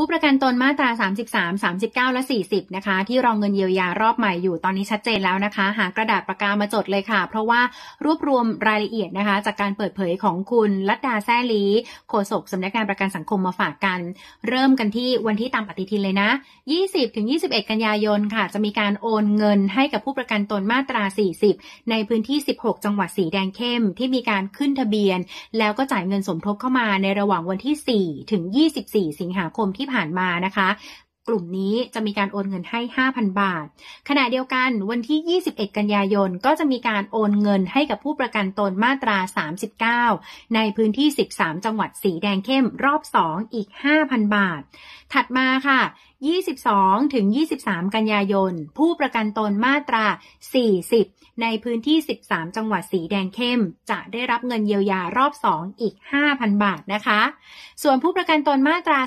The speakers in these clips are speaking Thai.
ผู้ประกันตนมาตรา 33 39 และ 40 นะคะ ที่รองเงินเยียวยารอบใหม่อยู่ตอนนี้ชัดเจนแล้วนะคะ หากระดาษประกามาจดเลยค่ะ เพราะว่ารวบรวมรายละเอียดนะคะ จากการเปิดเผยของคุณ ลัดดาแซ่ลีโฆษกสำนักงานประกันสังคมมาฝากกัน เริ่มกันที่วันที่ตามปฏิทินเลยนะ 20-21 กันยายนค่ะ จะมีการโอนเงินให้กับผู้ประกันตนมาตรา 40 ในพื้นที่ 16 จังหวัดสีแดงเข้มที่มีการขึ้นทะเบียน แล้วก็จ่ายเงินสมทบเข้ามาในระหว่างวันที่4ถึง24 สิงหาคมที่ที่ผ่านมานะคะ กลุ่มนี้จะมีการโอนเงินให้ 5,000 บาท ขณะเดียวกัน วันที่ 21 กันยายน ก็จะมีการโอนเงินให้กับผู้ประกันตนมาตรา 39 ในพื้นที่ 13 จังหวัดสีแดงเข้มรอบ 2 อีก 5,000 บาท ถัดมาค่ะ22ถึง23 กันยายนผู้ประกันตนมาตรา 40 ในพื้นที่ 13 จังหวัดสีแดงเข้ม จะได้รับเงินเยียวยารอบ2อีก5,000 บาทนะคะ ส่วนผู้ประกันตนมาตรา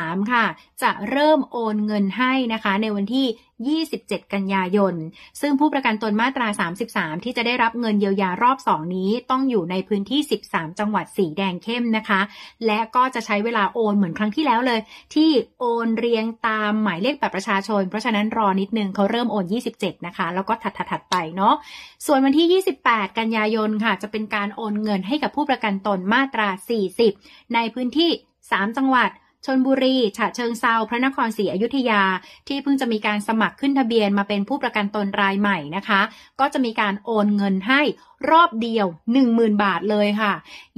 33 ค่ะ จะเริ่มโอนเงินให้นะคะ ในวันที่ 27 กันยายนซึ่งผู้ประกันตนมาตรา 33 ที่จะได้รับเงินเยียวยารอบ 2 นี้ต้องอยู่ในพื้นที่ 13 จังหวัดสีแดงเข้มนะคะ และก็จะใช้เวลาโอนเหมือนครั้งที่แล้วเลย ที่โอนเรียงตามหมายเลขบัตรประชาชน เพราะฉะนั้นรอนิดนึงเขาเริ่มโอน27 นะคะ แล้วก็ถัดถัดไปเนาะส่วนวันที่ 28 กันยายนค่ะ จะเป็นการโอนเงินให้กับผู้ประกันตนมาตรา 40 ในพื้นที่ 3 จังหวัดชนบุรี ฉะเชิงเซาพระนครศรีอยุธยา ที่เพิ่งจะมีการสมัครขึ้นทะเบียนมาเป็นผู้ประกันตนรายใหม่นะคะ ก็จะมีการโอนเงินให้รอบเดียว 10,000บาทเลยค่ะ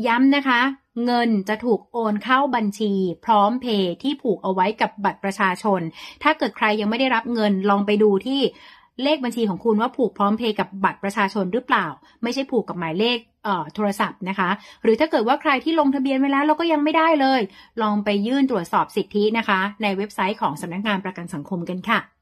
ย้ำนะคะ เงินจะถูกโอนเข้าบัญชีพร้อมเพย์ที่ผูกเอาไว้กับบัตรประชาชน ถ้าเกิดใครยังไม่ได้รับเงินลองไปดูที่เลขบัญชีของคุณว่าผูกพร้อมเพย์กับบัตรประชาชนหรือเปล่า ไม่ใช่ผูกกับหมายเลขโทรศัพท์นะคะ หรือถ้าเกิดว่าใครที่ลงทะเบียนไว้แล้วเราก็ยังไม่ได้เลย ลองไปยื่นตรวจสอบสิทธินะคะ ในเว็บไซต์ของสำนักงานประกันสังคมกันค่ะ